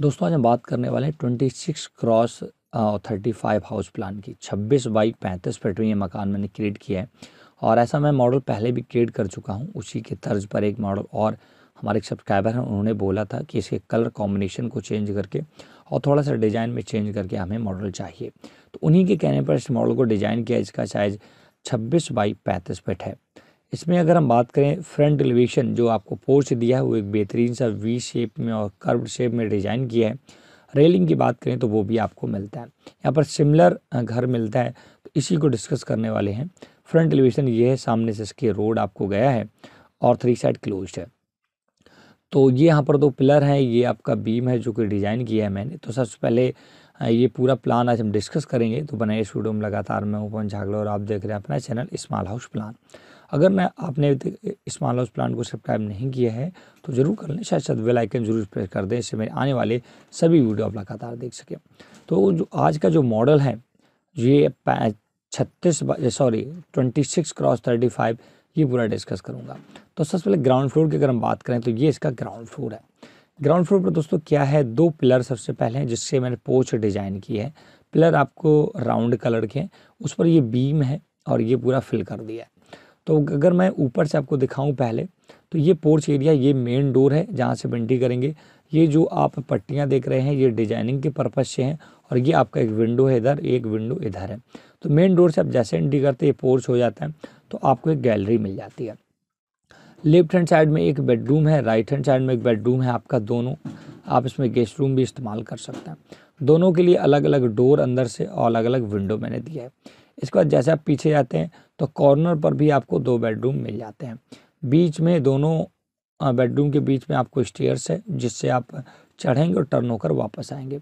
दोस्तों आज हम बात करने वाले हैं twenty six cross thirty five house plan की छब्बीस बाई पैंतीस फिट में ये मकान मैंने क्रिएट किया है और ऐसा मैं मॉडल पहले भी क्रिएट कर चुका हूँ उसी के तर्ज पर एक मॉडल और हमारे एक सब्सक्राइबर हैं उन्होंने बोला था कि इसके कलर कॉम्बिनेशन को चेंज करके और थोड़ा सा डिज़ाइन में चेंज करके हमें मॉडल चाहिए तो उन्हीं के कहने पर इस मॉडल को डिज़ाइन किया इसका साइज़ छब्बीस बाई पैंतीस फिट है इसमें अगर हम बात करें फ्रंट एलिवेशन जो आपको पोर्च दिया है वो एक बेहतरीन सा वी शेप में और कर्व शेप में डिज़ाइन किया है रेलिंग की बात करें तो वो भी आपको मिलता है यहाँ पर सिमिलर घर मिलता है तो इसी को डिस्कस करने वाले हैं फ्रंट एलिवेशन ये है सामने से इसके रोड आपको गया है और थ्री साइड क्लोज है तो ये यहाँ पर दो पिलर हैं ये आपका बीम है जो कि डिज़ाइन किया है मैंने तो सबसे पहले ये पूरा प्लान आज हम डिस्कस करेंगे तो बनाए स्टूडियो में लगातार मैं ओपन झागलो और आप देख रहे हैं अपना चैनल स्मॉल हाउस प्लान अगर ना आपने स्मॉल हाउस प्लान को सब्सक्राइब नहीं किया है तो जरूर कर लें शायद शायद वे लाइकन जरूर प्रेस कर दें इससे मेरे आने वाले सभी वीडियो आप लगातार देख सकें तो जो आज का जो मॉडल है ये छत्तीस sorry twenty six cross thirty five ये पूरा डिस्कस करूँगा तो सबसे पहले ग्राउंड फ्लोर की अगर हम बात करें तो ये इसका ग्राउंड फ्लोर है ग्राउंड फ्लोर पर दोस्तों क्या है दो पिलर सबसे पहले हैं जिससे मैंने पोच डिज़ाइन की है पिलर आपको राउंड कलर के हैं उस पर ये बीम है और ये पूरा फिल कर दिया है तो अगर मैं ऊपर से आपको दिखाऊं पहले तो ये पोर्च एरिया ये मेन डोर है जहाँ से विंटी करेंगे ये जो आप पट्टियाँ देख रहे हैं ये डिजाइनिंग के पर्पज़ से हैं और ये आपका एक विंडो है इधर एक विंडो इधर है तो मेन डोर से आप जैसे एंट्री करते ये पोर्च हो जाता है तो आपको एक गैलरी मिल जाती है लेफ्ट हैंड साइड में एक बेडरूम है राइट हैंड साइड में एक बेडरूम है आपका दोनों आप इसमें गेस्ट रूम भी इस्तेमाल कर सकते हैं दोनों के लिए अलग अलग डोर अंदर से और अलग अलग विंडो मैंने दिया है इसके बाद जैसे आप पीछे जाते हैं तो कॉर्नर पर भी आपको दो बेडरूम मिल जाते हैं बीच में दोनों बेडरूम के बीच में आपको स्टेयर्स है जिससे आप चढ़ेंगे और टर्न होकर वापस आएंगे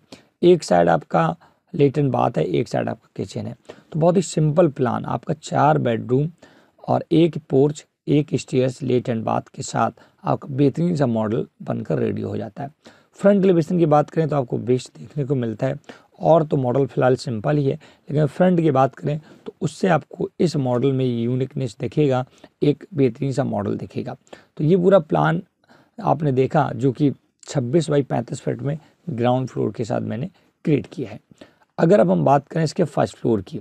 एक साइड आपका लेटन बाथ है एक साइड आपका किचन है तो बहुत ही सिंपल प्लान आपका चार बेडरूम और एक पोर्च एक स्टेयर्स लेट एंड बाथ के साथ आपका बेहतरीन सा मॉडल बनकर रेडी हो जाता है फ्रंट एलिवेशन की बात करें तो आपको बेस्ट देखने को मिलता है और तो मॉडल फ़िलहाल सिंपल ही है लेकिन फ्रंट की बात करें तो उससे आपको इस मॉडल में यूनिकनेस दिखेगा एक बेहतरीन सा मॉडल दिखेगा तो ये पूरा प्लान आपने देखा जो कि छब्बीस बाई पैंतीस फीट में ग्राउंड फ्लोर के साथ मैंने क्रिएट किया है अगर अब हम बात करें इसके फर्स्ट फ्लोर की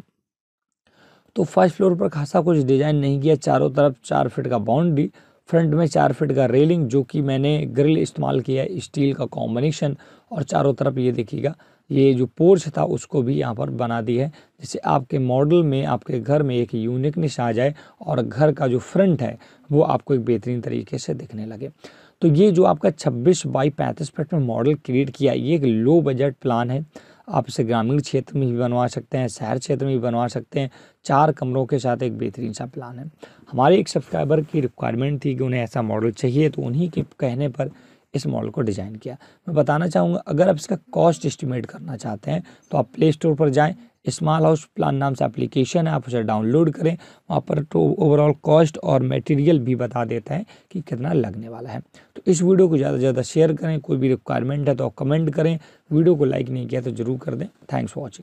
तो फर्स्ट फ्लोर पर खासा कुछ डिज़ाइन नहीं किया चारों तरफ चार फिट का बाउंड्री फ्रंट में चार फिट का रेलिंग जो कि मैंने ग्रिल इस्तेमाल किया है स्टील का कॉम्बिनेशन और चारों तरफ ये देखिएगा ये जो पोर्च था उसको भी यहाँ पर बना दी है जिससे आपके मॉडल में आपके घर में एक यूनिकनेस आ जाए और घर का जो फ्रंट है वो आपको एक बेहतरीन तरीके से दिखने लगे तो ये जो आपका 26 बाई 35 फिट में मॉडल क्रिएट किया ये एक लो बजट प्लान है आप इसे ग्रामीण क्षेत्र में भी बनवा सकते हैं शहर क्षेत्र में भी बनवा सकते हैं चार कमरों के साथ एक बेहतरीन सा प्लान है हमारे एक सब्सक्राइबर की रिक्वायरमेंट थी कि उन्हें ऐसा मॉडल चाहिए तो उन्हीं के कहने पर इस मॉडल को डिज़ाइन किया मैं बताना चाहूँगा अगर आप इसका कॉस्ट एस्टिमेट करना चाहते हैं तो आप प्ले स्टोर पर जाएँ स्मॉल हाउस प्लान नाम से एप्लीकेशन है आप उसे डाउनलोड करें वहाँ पर तो ओवरऑल कॉस्ट और मटेरियल भी बता देता है कि कितना लगने वाला है तो इस वीडियो को ज़्यादा से ज़्यादा शेयर करें कोई भी रिक्वायरमेंट है तो कमेंट करें वीडियो को लाइक नहीं किया तो ज़रूर कर दें थैंक्स फॉर वॉचिंग